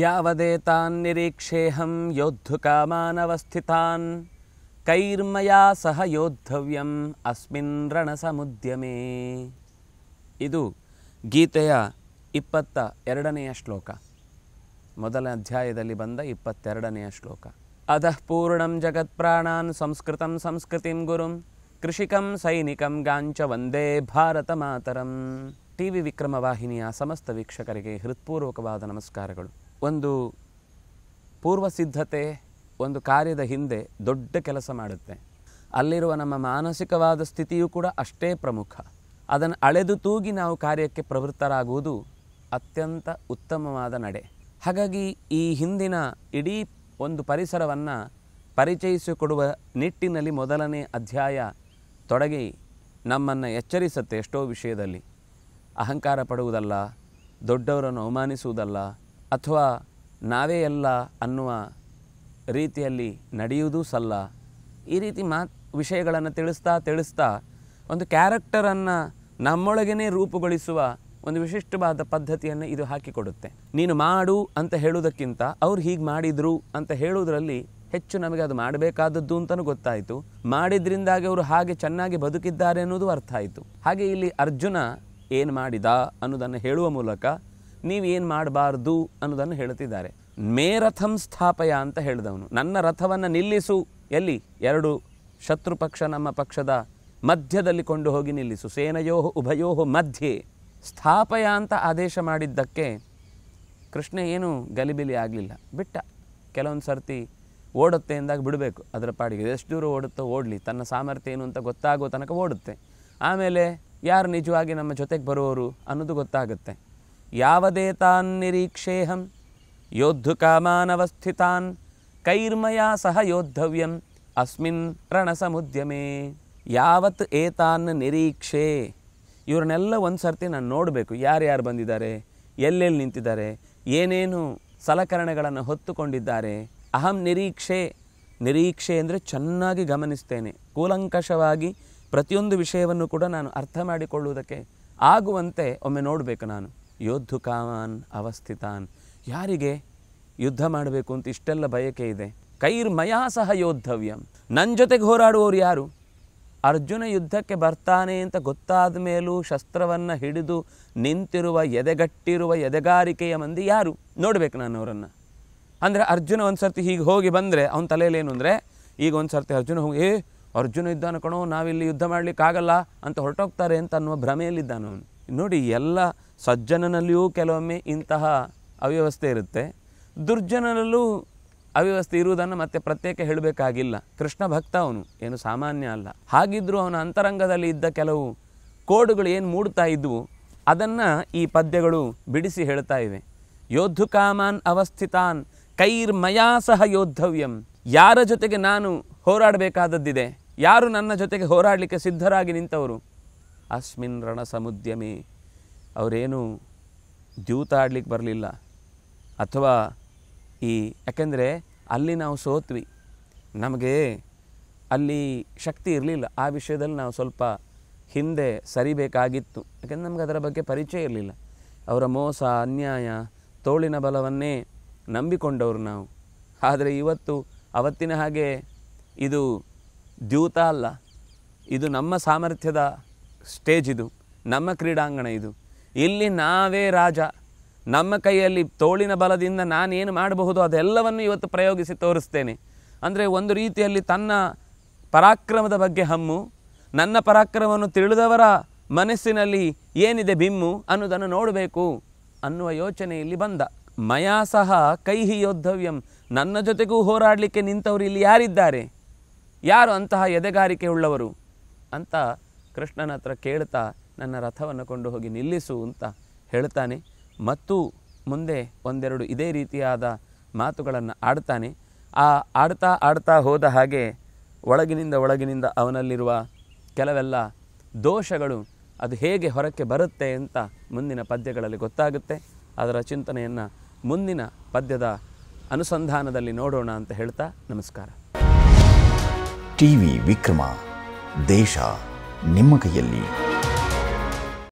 ಯಾವದೇತಾನ್ ನಿರೀಕ್ಷೇಹಂ ಯೋದ್ಧು ಕಾಮಾನವಸ್ಥಿತಾನ್ ಕೈರ್ಮಯಾ ಸಹ ಯೋದ್ಧವ್ಯಂ ಅಸ್ಮಿನ್ ರಣಸಮುದ್ಯಮೇ ಇದು ಗೀತೆಯ ಇಪ್ಪತ್ತ ಎರಡನೆಯ ಶ್ಲೋಕ ಮೊದಲ ಅಧ್ಯಾಯದಲ್ಲಿ ಬಂದ ಇಪ್ಪತ್ತೆರಡನೆಯ ಶ್ಲೋಕ ಅಧಃ ಪೂರ್ಣಂ ಜಗತ್ಪ್ರಾಣಾನ್ ಸಂಸ್ಕೃತಂ ಸಂಸ್ಕೃತಿಂ ಗುರುಂ ಕೃಷಿಕಂ ಸೈನಿಕಂ ಗಾಂಚ ವಂದೇ ಭಾರತ ಮಾತರಂ ಟಿ ವಿ ವಿಕ್ರಮವಾಹಿನಿಯ ಸಮಸ್ತ ವೀಕ್ಷಕರಿಗೆ ಹೃತ್ಪೂರ್ವಕವಾದ ನಮಸ್ಕಾರಗಳು ಒಂದು ಪೂರ್ವ ಸಿದ್ಧತೆ ಒಂದು ಕಾರ್ಯದ ಹಿಂದೆ ದೊಡ್ಡ ಕೆಲಸ ಮಾಡುತ್ತೆ ಅಲ್ಲಿರುವ ನಮ್ಮ ಮಾನಸಿಕವಾದ ಸ್ಥಿತಿಯೂ ಕೂಡ ಅಷ್ಟೇ ಪ್ರಮುಖ ಅದನ್ನು ಅಳೆದು ತೂಗಿ ನಾವು ಕಾರ್ಯಕ್ಕೆ ಪ್ರವೃತ್ತರಾಗುವುದು ಅತ್ಯಂತ ಉತ್ತಮವಾದ ನಡೆ ಹಾಗಾಗಿ ಈ ಹಿಂದಿನ ಇಡೀ ಒಂದು ಪರಿಸರವನ್ನು ಪರಿಚಯಿಸಿಕೊಡುವ ನಿಟ್ಟಿನಲ್ಲಿ ಮೊದಲನೇ ಅಧ್ಯಾಯ ತೊಡಗಿ ನಮ್ಮನ್ನು ಎಚ್ಚರಿಸುತ್ತೆ ಎಷ್ಟೋ ವಿಷಯದಲ್ಲಿ ಅಹಂಕಾರ ಪಡುವುದಲ್ಲ ದೊಡ್ಡವರನ್ನು ಅವಮಾನಿಸುವುದಲ್ಲ ಅಥವಾ ನಾವೇ ಎಲ್ಲ ಅನ್ನುವ ರೀತಿಯಲ್ಲಿ ನಡೆಯುವುದೂ ಸಲ್ಲ ಈ ರೀತಿ ಮಾ ವಿಷಯಗಳನ್ನು ತಿಳಿಸ್ತಾ ತಿಳಿಸ್ತಾ ಒಂದು ಕ್ಯಾರೆಕ್ಟರನ್ನು ನಮ್ಮೊಳಗೇ ರೂಪುಗೊಳಿಸುವ ಒಂದು ವಿಶಿಷ್ಟವಾದ ಪದ್ಧತಿಯನ್ನು ಇದು ಹಾಕಿಕೊಡುತ್ತೆ ನೀನು ಮಾಡು ಅಂತ ಹೇಳುವುದಕ್ಕಿಂತ ಅವ್ರು ಹೀಗೆ ಮಾಡಿದರು ಅಂತ ಹೇಳುವುದರಲ್ಲಿ ಹೆಚ್ಚು ನಮಗೆ ಅದು ಮಾಡಬೇಕಾದದ್ದು ಅಂತಲೂ ಗೊತ್ತಾಯಿತು ಮಾಡಿದ್ರಿಂದಾಗಿ ಅವರು ಹಾಗೆ ಚೆನ್ನಾಗಿ ಬದುಕಿದ್ದಾರೆ ಅನ್ನೋದು ಅರ್ಥ ಆಯಿತು ಹಾಗೆ ಇಲ್ಲಿ ಅರ್ಜುನ ಏನು ಮಾಡಿದ ಅನ್ನೋದನ್ನು ಹೇಳುವ ಮೂಲಕ ನೀವೇನು ಮಾಡಬಾರ್ದು ಅನ್ನೋದನ್ನು ಹೇಳುತ್ತಿದ್ದಾರೆ ಮೇರಥಂ ಸ್ಥಾಪಯ ಅಂತ ಹೇಳಿದವನು ನನ್ನ ರಥವನ್ನು ನಿಲ್ಲಿಸು ಎಲ್ಲಿ ಎರಡು ಶತ್ರು ಪಕ್ಷ ನಮ್ಮ ಪಕ್ಷದ ಮಧ್ಯದಲ್ಲಿ ಕೊಂಡು ಹೋಗಿ ನಿಲ್ಲಿಸು ಸೇನೆಯೋ ಉಭಯೋ ಮಧ್ಯೆ ಸ್ಥಾಪಯ ಅಂತ ಆದೇಶ ಮಾಡಿದ್ದಕ್ಕೆ ಕೃಷ್ಣ ಏನು ಗಲಿಬಿಲಿ ಆಗಲಿಲ್ಲ ಬಿಟ್ಟ ಕೆಲವೊಂದು ಸರ್ತಿ ಓಡುತ್ತೆ ಎಂದಾಗ ಬಿಡಬೇಕು ಅದರ ಪಾಡಿಗೆ ಎಷ್ಟು ದೂರ ಓಡುತ್ತೋ ಓಡಲಿ ತನ್ನ ಸಾಮರ್ಥ್ಯ ಏನು ಅಂತ ಗೊತ್ತಾಗೋ ತನಕ ಓಡುತ್ತೆ ಆಮೇಲೆ ಯಾರು ನಿಜವಾಗಿ ನಮ್ಮ ಜೊತೆಗೆ ಬರುವವರು ಅನ್ನೋದು ಗೊತ್ತಾಗುತ್ತೆ ಯಾವದೇತಾನ್ ನಿರೀಕ್ಷೇಹಂ ಯೋದ್ಧು ಕಾಮಾನವಸ್ಥಿತಾನ್ ಕೈರ್ಮಯಾ ಸಹ ಯೋದ್ಧವ್ಯಂ ಅಸ್ಮಿನ್ ರಣಸಮುದ್ಯಮೇ ಯಾವತ್ ಏತಾನ್ ನಿರೀಕ್ಷೆ ಇವ್ರನ್ನೆಲ್ಲ ಒಂದು ಸರ್ತಿ ನಾನು ನೋಡಬೇಕು ಯಾರ್ಯಾರು ಬಂದಿದ್ದಾರೆ ಎಲ್ಲೆಲ್ಲಿ ನಿಂತಿದ್ದಾರೆ ಏನೇನು ಸಲಕರಣೆಗಳನ್ನು ಹೊತ್ತುಕೊಂಡಿದ್ದಾರೆ ಅಹಂ ನಿರೀಕ್ಷೆ ನಿರೀಕ್ಷೆ ಅಂದರೆ ಚೆನ್ನಾಗಿ ಗಮನಿಸ್ತೇನೆ ಕೂಲಂಕಷವಾಗಿ ಪ್ರತಿಯೊಂದು ವಿಷಯವನ್ನು ಕೂಡ ನಾನು ಅರ್ಥ ಮಾಡಿಕೊಳ್ಳುವುದಕ್ಕೆ ಆಗುವಂತೆ ಒಮ್ಮೆ ನೋಡಬೇಕು ನಾನು ಯೋದ್ಧುಕಾನ್ ಅವಸ್ಥಿತಾನ್ ಯಾರಿಗೆ ಯುದ್ಧ ಮಾಡಬೇಕು ಅಂತ ಇಷ್ಟೆಲ್ಲ ಬಯಕೆ ಇದೆ ಮಯಾ ಸಹ ಯೋದ್ಧವ್ಯಂ ನನ್ನ ಜೊತೆಗೆ ಹೋರಾಡುವವರು ಯಾರು ಅರ್ಜುನ ಯುದ್ಧಕ್ಕೆ ಬರ್ತಾನೆ ಅಂತ ಗೊತ್ತಾದ ಮೇಲೂ ಶಸ್ತ್ರವನ್ನು ಹಿಡಿದು ನಿಂತಿರುವ ಎದೆಗಟ್ಟಿರುವ ಎದೆಗಾರಿಕೆಯ ಮಂದಿ ಯಾರು ನೋಡಬೇಕು ನಾನು ಅವರನ್ನು ಅಂದರೆ ಅರ್ಜುನ ಒಂದು ಸರ್ತಿ ಹೀಗೆ ಹೋಗಿ ಬಂದರೆ ಅವನ ತಲೆಯಲ್ಲಿ ಏನು ಅಂದರೆ ಈಗ ಒಂದು ಸರ್ತಿ ಅರ್ಜುನ ಹೋಗಿ ಏ ಅರ್ಜುನ ಯುದ್ಧ ಕಣೋ ನಾವಿಲ್ಲಿ ಯುದ್ಧ ಮಾಡಲಿಕ್ಕಾಗಲ್ಲ ಅಂತ ಹೊರಟೋಗ್ತಾರೆ ಅಂತ ಅನ್ನುವ ಭ್ರಮೆಯಲ್ಲಿದ್ದಾನು ಅವನು ನೋಡಿ ಎಲ್ಲ ಸಜ್ಜನನಲ್ಲಿಯೂ ಕೆಲವೊಮ್ಮೆ ಇಂತಹ ಅವ್ಯವಸ್ಥೆ ಇರುತ್ತೆ ದುರ್ಜನರಲ್ಲೂ ಅವ್ಯವಸ್ಥೆ ಇರುವುದನ್ನು ಮತ್ತೆ ಪ್ರತ್ಯೇಕ ಹೇಳಬೇಕಾಗಿಲ್ಲ ಕೃಷ್ಣ ಭಕ್ತ ಅವನು ಏನು ಸಾಮಾನ್ಯ ಅಲ್ಲ ಹಾಗಿದ್ದರೂ ಅವನ ಅಂತರಂಗದಲ್ಲಿ ಇದ್ದ ಕೆಲವು ಕೋಡುಗಳು ಏನು ಮೂಡ್ತಾ ಇದ್ವು ಅದನ್ನು ಈ ಪದ್ಯಗಳು ಬಿಡಿಸಿ ಹೇಳ್ತಾ ಇವೆ ಯೋಧು ಕಾಮಾನ್ ಅವಸ್ಥಿತಾನ್ ಕೈರ್ಮಯಾ ಸಹ ಯೋದ್ಧವ್ಯಂ ಯಾರ ಜೊತೆಗೆ ನಾನು ಹೋರಾಡಬೇಕಾದದ್ದಿದೆ ಯಾರು ನನ್ನ ಜೊತೆಗೆ ಹೋರಾಡಲಿಕ್ಕೆ ಸಿದ್ಧರಾಗಿ ನಿಂತವರು ಅಸ್ಮಿನ್ ರಣ ಸಮುದ್ಯಮಿ ಅವರೇನು ದ್ಯೂತ ಆಡ್ಲಿಕ್ಕೆ ಬರಲಿಲ್ಲ ಅಥವಾ ಈ ಯಾಕೆಂದರೆ ಅಲ್ಲಿ ನಾವು ಸೋತ್ವಿ ನಮಗೆ ಅಲ್ಲಿ ಶಕ್ತಿ ಇರಲಿಲ್ಲ ಆ ವಿಷಯದಲ್ಲಿ ನಾವು ಸ್ವಲ್ಪ ಹಿಂದೆ ಸರಿಬೇಕಾಗಿತ್ತು ಯಾಕೆಂದರೆ ನಮ್ಗೆ ಅದರ ಬಗ್ಗೆ ಪರಿಚಯ ಇರಲಿಲ್ಲ ಅವರ ಮೋಸ ಅನ್ಯಾಯ ತೋಳಿನ ಬಲವನ್ನೇ ನಂಬಿಕೊಂಡವರು ನಾವು ಆದರೆ ಇವತ್ತು ಅವತ್ತಿನ ಹಾಗೆ ಇದು ದ್ಯೂತ ಅಲ್ಲ ಇದು ನಮ್ಮ ಸಾಮರ್ಥ್ಯದ ಸ್ಟೇಜ್ ಇದು ನಮ್ಮ ಕ್ರೀಡಾಂಗಣ ಇದು ಇಲ್ಲಿ ನಾವೇ ರಾಜ ನಮ್ಮ ಕೈಯಲ್ಲಿ ತೋಳಿನ ಬಲದಿಂದ ನಾನೇನು ಮಾಡಬಹುದು ಅದೆಲ್ಲವನ್ನು ಇವತ್ತು ಪ್ರಯೋಗಿಸಿ ತೋರಿಸ್ತೇನೆ ಅಂದರೆ ಒಂದು ರೀತಿಯಲ್ಲಿ ತನ್ನ ಪರಾಕ್ರಮದ ಬಗ್ಗೆ ಹಮ್ಮು ನನ್ನ ಪರಾಕ್ರಮವನ್ನು ತಿಳಿದವರ ಮನಸ್ಸಿನಲ್ಲಿ ಏನಿದೆ ಬಿಮ್ಮು ಅನ್ನೋದನ್ನು ನೋಡಬೇಕು ಅನ್ನುವ ಯೋಚನೆಯಲ್ಲಿ ಬಂದ ಮಯಾ ಸಹ ಕೈಹಿ ಯೋದ್ಧವ್ಯಂ ನನ್ನ ಜೊತೆಗೂ ಹೋರಾಡಲಿಕ್ಕೆ ನಿಂತವರು ಇಲ್ಲಿ ಯಾರಿದ್ದಾರೆ ಯಾರು ಅಂತಹ ಎದೆಗಾರಿಕೆ ಉಳ್ಳವರು ಅಂತ ಕೃಷ್ಣನ ಹತ್ರ ಕೇಳ್ತಾ ನನ್ನ ರಥವನ್ನು ಕೊಂಡು ಹೋಗಿ ನಿಲ್ಲಿಸು ಅಂತ ಹೇಳ್ತಾನೆ ಮತ್ತು ಮುಂದೆ ಒಂದೆರಡು ಇದೇ ರೀತಿಯಾದ ಮಾತುಗಳನ್ನು ಆಡ್ತಾನೆ ಆ ಆಡ್ತಾ ಆಡ್ತಾ ಹೋದ ಹಾಗೆ ಒಳಗಿನಿಂದ ಒಳಗಿನಿಂದ ಅವನಲ್ಲಿರುವ ಕೆಲವೆಲ್ಲ ದೋಷಗಳು ಅದು ಹೇಗೆ ಹೊರಕ್ಕೆ ಬರುತ್ತೆ ಅಂತ ಮುಂದಿನ ಪದ್ಯಗಳಲ್ಲಿ ಗೊತ್ತಾಗುತ್ತೆ ಅದರ ಚಿಂತನೆಯನ್ನು ಮುಂದಿನ ಪದ್ಯದ ಅನುಸಂಧಾನದಲ್ಲಿ ನೋಡೋಣ ಅಂತ ಹೇಳ್ತಾ ನಮಸ್ಕಾರ ಟಿ ವಿ ವಿಕ್ರಮ ದೇಶ ನಿಮ್ಮ ಕೈಯಲ್ಲಿ